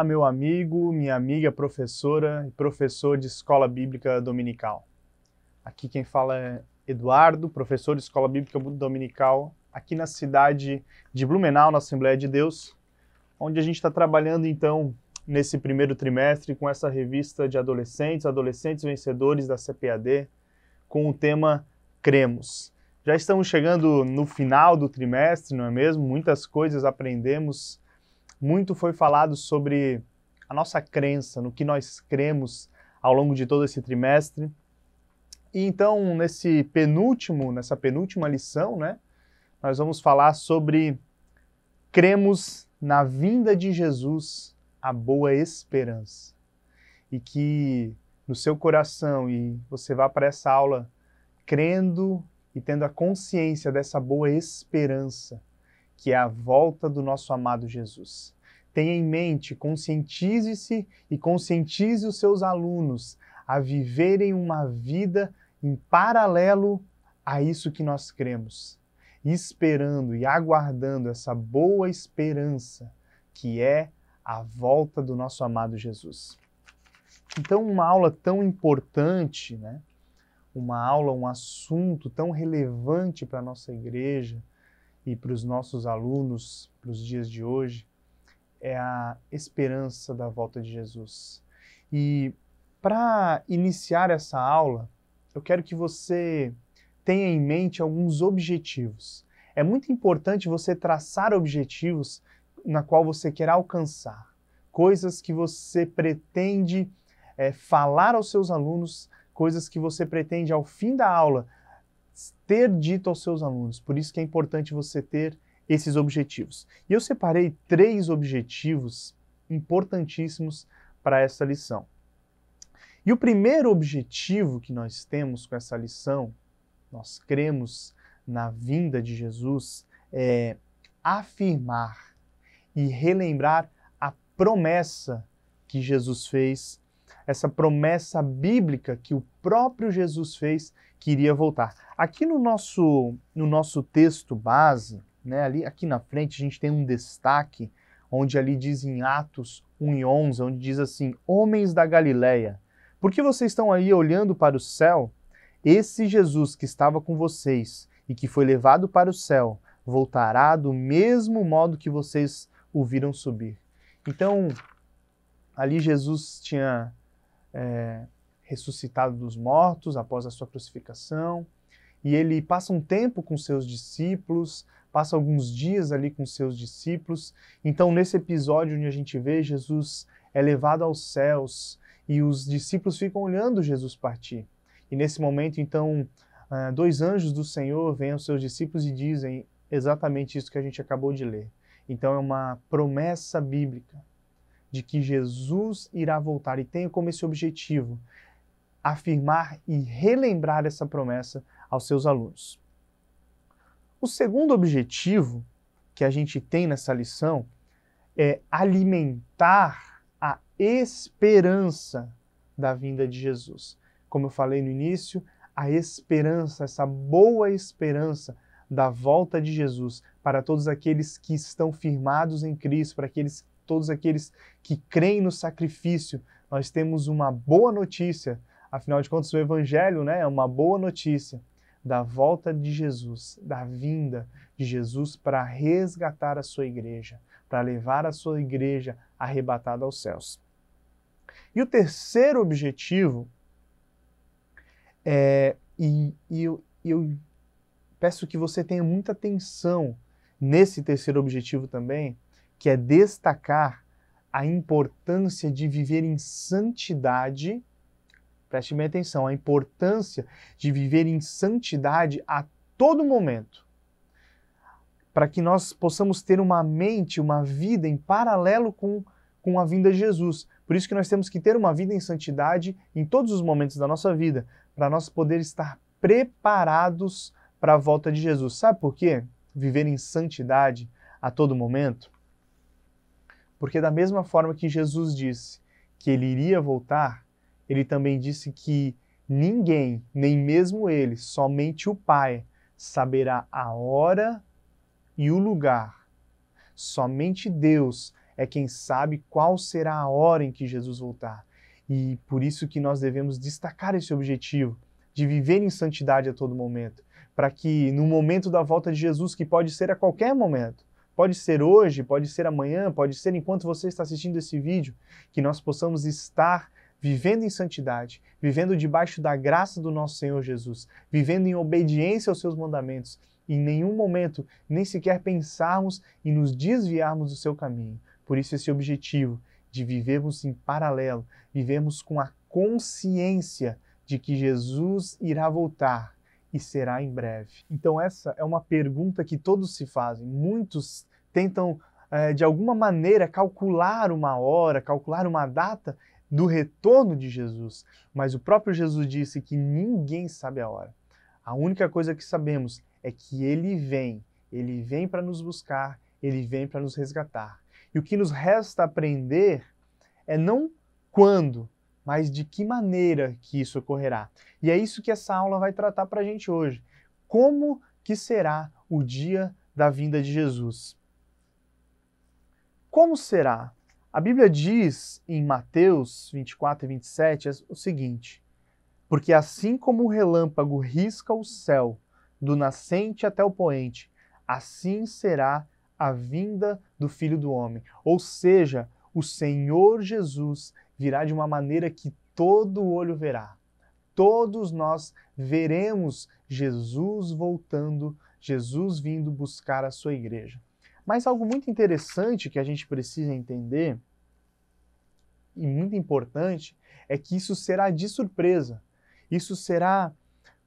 Olá, meu amigo, minha amiga professora e professor de Escola Bíblica Dominical. Aqui quem fala é Eduardo, professor de Escola Bíblica Dominical, aqui na cidade de Blumenau, na Assembleia de Deus, onde a gente está trabalhando então nesse primeiro trimestre com essa revista de adolescentes, adolescentes vencedores da CPAD, com o tema Cremos. Já estamos chegando no final do trimestre, não é mesmo? Muitas coisas aprendemos muito foi falado sobre a nossa crença, no que nós cremos ao longo de todo esse trimestre. E então, nesse penúltimo, nessa penúltima lição, né, nós vamos falar sobre cremos na vinda de Jesus a boa esperança. E que no seu coração e você vá para essa aula crendo e tendo a consciência dessa boa esperança que é a volta do nosso amado Jesus. Tenha em mente, conscientize-se e conscientize os seus alunos a viverem uma vida em paralelo a isso que nós cremos, esperando e aguardando essa boa esperança que é a volta do nosso amado Jesus. Então, uma aula tão importante, né? uma aula, um assunto tão relevante para a nossa igreja e para os nossos alunos, para os dias de hoje, é a esperança da volta de Jesus. E para iniciar essa aula, eu quero que você tenha em mente alguns objetivos. É muito importante você traçar objetivos na qual você quer alcançar, coisas que você pretende é, falar aos seus alunos, coisas que você pretende ao fim da aula ter dito aos seus alunos. Por isso que é importante você ter esses objetivos. E eu separei três objetivos importantíssimos para essa lição. E o primeiro objetivo que nós temos com essa lição, nós cremos na vinda de Jesus, é afirmar e relembrar a promessa que Jesus fez, essa promessa bíblica que o próprio Jesus fez que iria voltar. Aqui no nosso, no nosso texto base, né? Ali, aqui na frente a gente tem um destaque onde ali diz em Atos 1 e 11, onde diz assim: Homens da Galileia, por que vocês estão aí olhando para o céu? Esse Jesus que estava com vocês e que foi levado para o céu voltará do mesmo modo que vocês o viram subir. Então, ali Jesus tinha é, ressuscitado dos mortos após a sua crucificação e ele passa um tempo com seus discípulos, passa alguns dias ali com seus discípulos. Então, nesse episódio onde a gente vê Jesus é levado aos céus e os discípulos ficam olhando Jesus partir. E nesse momento, então, é, dois anjos do Senhor vêm aos seus discípulos e dizem exatamente isso que a gente acabou de ler. Então, é uma promessa bíblica de que Jesus irá voltar e tem como esse objetivo afirmar e relembrar essa promessa aos seus alunos. O segundo objetivo que a gente tem nessa lição é alimentar a esperança da vinda de Jesus. Como eu falei no início, a esperança, essa boa esperança da volta de Jesus para todos aqueles que estão firmados em Cristo, para aqueles, todos aqueles que creem no sacrifício, nós temos uma boa notícia. Afinal de contas, o Evangelho né, é uma boa notícia da volta de Jesus, da vinda de Jesus para resgatar a sua igreja, para levar a sua igreja arrebatada aos céus. E o terceiro objetivo é, e, e eu, eu peço que você tenha muita atenção nesse terceiro objetivo também, que é destacar a importância de viver em santidade Preste bem atenção, a importância de viver em santidade a todo momento, para que nós possamos ter uma mente, uma vida em paralelo com, com a vinda de Jesus. Por isso que nós temos que ter uma vida em santidade em todos os momentos da nossa vida, para nós poder estar preparados para a volta de Jesus. Sabe por quê? Viver em santidade a todo momento? Porque da mesma forma que Jesus disse que ele iria voltar, ele também disse que ninguém, nem mesmo ele, somente o Pai, saberá a hora e o lugar. Somente Deus é quem sabe qual será a hora em que Jesus voltar. E por isso que nós devemos destacar esse objetivo de viver em santidade a todo momento, para que no momento da volta de Jesus, que pode ser a qualquer momento, pode ser hoje, pode ser amanhã, pode ser enquanto você está assistindo esse vídeo, que nós possamos estar vivendo em santidade, vivendo debaixo da graça do nosso Senhor Jesus, vivendo em obediência aos seus mandamentos, em nenhum momento nem sequer pensarmos e nos desviarmos do seu caminho. Por isso, esse objetivo de vivermos em paralelo, vivemos com a consciência de que Jesus irá voltar e será em breve. Então, essa é uma pergunta que todos se fazem. Muitos tentam, eh, de alguma maneira, calcular uma hora, calcular uma data do retorno de Jesus, mas o próprio Jesus disse que ninguém sabe a hora. A única coisa que sabemos é que ele vem, ele vem para nos buscar, ele vem para nos resgatar. E o que nos resta aprender é não quando, mas de que maneira que isso ocorrerá. E é isso que essa aula vai tratar para a gente hoje. Como que será o dia da vinda de Jesus? Como será? A Bíblia diz em Mateus 24 e 27 o seguinte: Porque assim como o relâmpago risca o céu, do nascente até o poente, assim será a vinda do Filho do Homem. Ou seja, o Senhor Jesus virá de uma maneira que todo olho verá. Todos nós veremos Jesus voltando, Jesus vindo buscar a sua igreja. Mas algo muito interessante que a gente precisa entender e muito importante é que isso será de surpresa. Isso será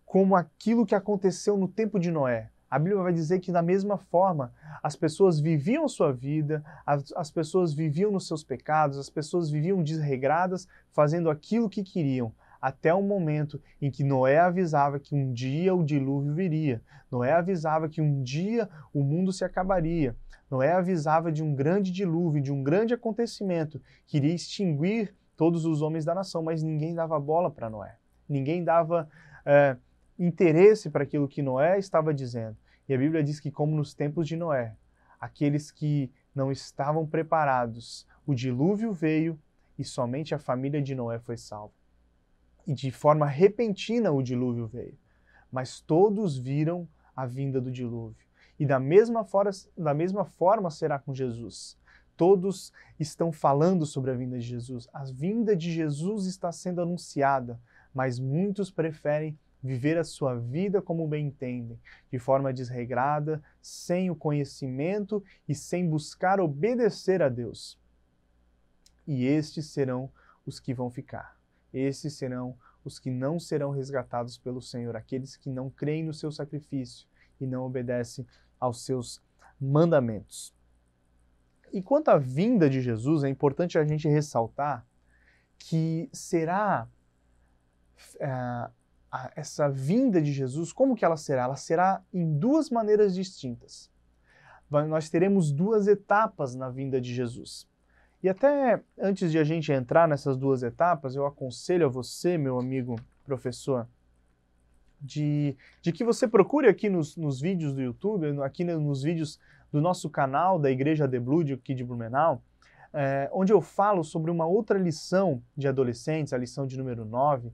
como aquilo que aconteceu no tempo de Noé. A Bíblia vai dizer que, da mesma forma, as pessoas viviam sua vida, as, as pessoas viviam nos seus pecados, as pessoas viviam desregradas, fazendo aquilo que queriam, até o momento em que Noé avisava que um dia o dilúvio viria. Noé avisava que um dia o mundo se acabaria. Noé avisava de um grande dilúvio, de um grande acontecimento que iria extinguir todos os homens da nação, mas ninguém dava bola para Noé. Ninguém dava é, interesse para aquilo que Noé estava dizendo. E a Bíblia diz que, como nos tempos de Noé, aqueles que não estavam preparados, o dilúvio veio e somente a família de Noé foi salva e de forma repentina o dilúvio veio. Mas todos viram a vinda do dilúvio. E da mesma, forma, da mesma forma será com Jesus. Todos estão falando sobre a vinda de Jesus. A vinda de Jesus está sendo anunciada, mas muitos preferem viver a sua vida como bem entendem, de forma desregrada, sem o conhecimento e sem buscar obedecer a Deus. E estes serão os que vão ficar. Esses serão os que não serão resgatados pelo Senhor, aqueles que não creem no seu sacrifício e não obedecem aos seus mandamentos. E quanto à vinda de Jesus, é importante a gente ressaltar que será uh, essa vinda de Jesus, como que ela será? Ela será em duas maneiras distintas. Nós teremos duas etapas na vinda de Jesus. E até antes de a gente entrar nessas duas etapas, eu aconselho a você, meu amigo professor, de, de que você procure aqui nos, nos vídeos do YouTube, aqui nos vídeos do nosso canal da Igreja de Blue aqui de Blumenau, é, onde eu falo sobre uma outra lição de adolescentes, a lição de número 9,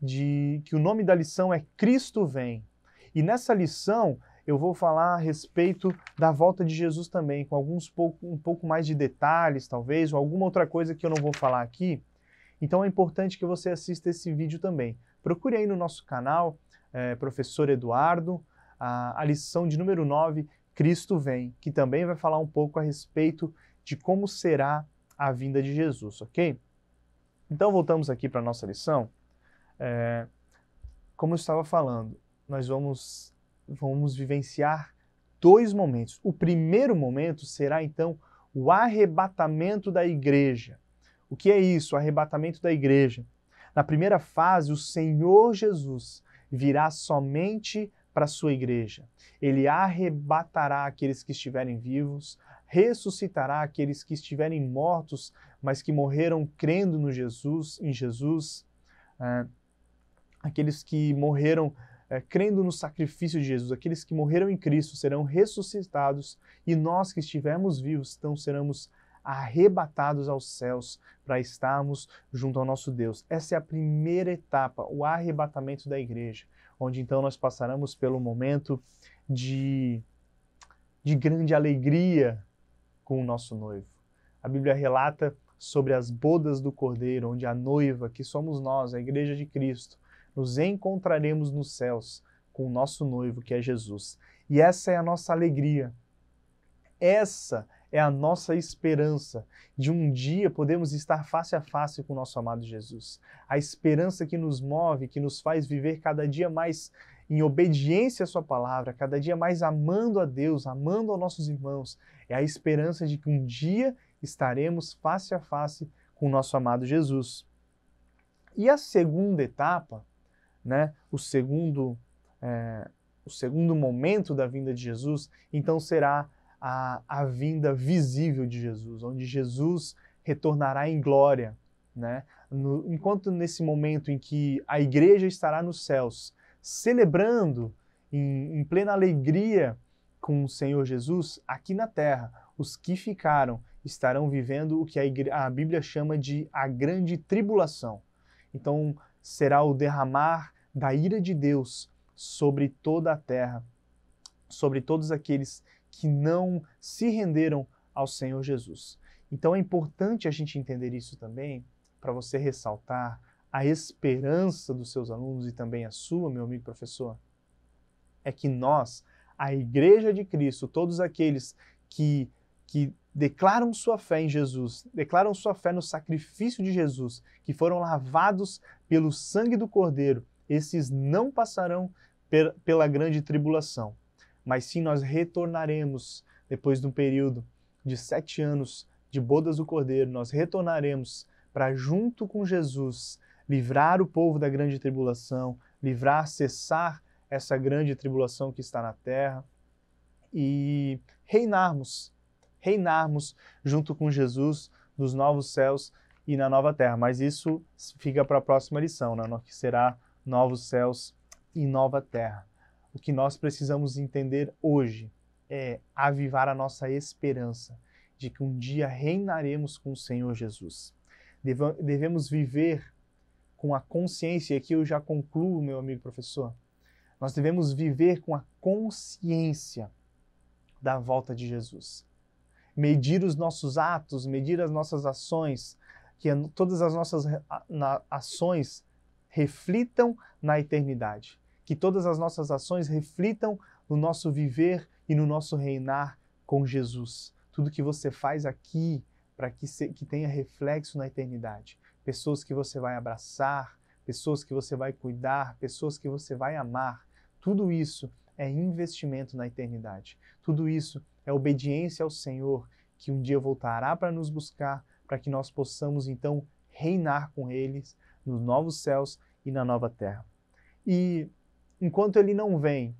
de que o nome da lição é Cristo vem. E nessa lição eu vou falar a respeito da volta de Jesus também, com alguns pouco, um pouco mais de detalhes, talvez, ou alguma outra coisa que eu não vou falar aqui. Então é importante que você assista esse vídeo também. Procure aí no nosso canal, é, professor Eduardo, a, a lição de número 9, Cristo Vem, que também vai falar um pouco a respeito de como será a vinda de Jesus, ok? Então voltamos aqui para a nossa lição. É, como eu estava falando, nós vamos vamos vivenciar dois momentos. O primeiro momento será então o arrebatamento da igreja. O que é isso, o arrebatamento da igreja? Na primeira fase, o Senhor Jesus virá somente para a sua igreja. Ele arrebatará aqueles que estiverem vivos, ressuscitará aqueles que estiverem mortos, mas que morreram crendo no Jesus, em Jesus, é, aqueles que morreram é, crendo no sacrifício de Jesus, aqueles que morreram em Cristo serão ressuscitados e nós que estivermos vivos, então seremos arrebatados aos céus para estarmos junto ao nosso Deus. Essa é a primeira etapa, o arrebatamento da igreja, onde então nós passaremos pelo momento de, de grande alegria com o nosso noivo. A Bíblia relata sobre as bodas do Cordeiro, onde a noiva, que somos nós, a igreja de Cristo, nos encontraremos nos céus com o nosso noivo que é Jesus. E essa é a nossa alegria. Essa é a nossa esperança de um dia podemos estar face a face com o nosso amado Jesus. A esperança que nos move, que nos faz viver cada dia mais em obediência à Sua palavra, cada dia mais amando a Deus, amando aos nossos irmãos. É a esperança de que um dia estaremos face a face com o nosso amado Jesus. E a segunda etapa né, o segundo é, o segundo momento da vinda de Jesus, então será a, a vinda visível de Jesus, onde Jesus retornará em glória. Né? No, enquanto nesse momento em que a igreja estará nos céus, celebrando em, em plena alegria com o Senhor Jesus, aqui na terra, os que ficaram estarão vivendo o que a, a Bíblia chama de a grande tribulação. Então, será o derramar da ira de Deus sobre toda a terra, sobre todos aqueles que não se renderam ao Senhor Jesus. Então é importante a gente entender isso também, para você ressaltar a esperança dos seus alunos e também a sua, meu amigo professor, é que nós, a Igreja de Cristo, todos aqueles que, que declaram sua fé em Jesus, declaram sua fé no sacrifício de Jesus, que foram lavados pelo sangue do Cordeiro, esses não passarão per, pela grande tribulação, mas sim nós retornaremos depois de um período de sete anos de bodas do Cordeiro, nós retornaremos para, junto com Jesus, livrar o povo da grande tribulação, livrar, cessar essa grande tribulação que está na terra e reinarmos, reinarmos junto com Jesus nos novos céus e na nova terra. Mas isso fica para a próxima lição, né? que será novos céus e nova terra. O que nós precisamos entender hoje é avivar a nossa esperança de que um dia reinaremos com o Senhor Jesus. Devemos viver com a consciência, e aqui eu já concluo, meu amigo professor, nós devemos viver com a consciência da volta de Jesus. Medir os nossos atos, medir as nossas ações, que todas as nossas ações reflitam na eternidade. Que todas as nossas ações reflitam no nosso viver e no nosso reinar com Jesus. Tudo que você faz aqui para que, que tenha reflexo na eternidade. Pessoas que você vai abraçar, pessoas que você vai cuidar, pessoas que você vai amar. Tudo isso é investimento na eternidade. Tudo isso é obediência ao Senhor, que um dia voltará para nos buscar, para que nós possamos então reinar com eles nos novos céus e na nova terra. E enquanto ele não vem,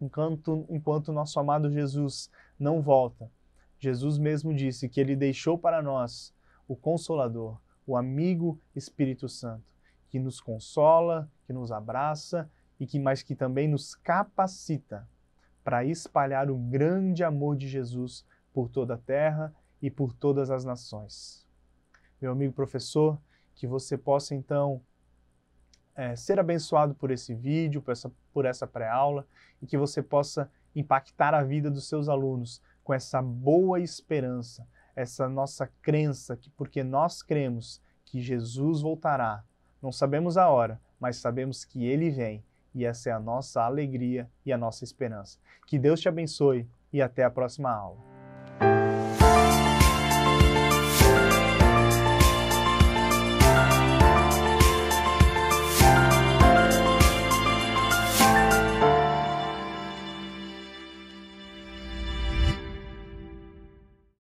enquanto, enquanto nosso amado Jesus não volta, Jesus mesmo disse que ele deixou para nós o Consolador, o amigo Espírito Santo, que nos consola, que nos abraça e que mais que também nos capacita para espalhar o grande amor de Jesus por toda a terra e por todas as nações. Meu amigo professor, que você possa então é, ser abençoado por esse vídeo, por essa, por essa pré-aula e que você possa impactar a vida dos seus alunos com essa boa esperança, essa nossa crença que porque nós cremos que Jesus voltará, não sabemos a hora, mas sabemos que ele vem e essa é a nossa alegria e a nossa esperança. Que Deus te abençoe e até a próxima aula.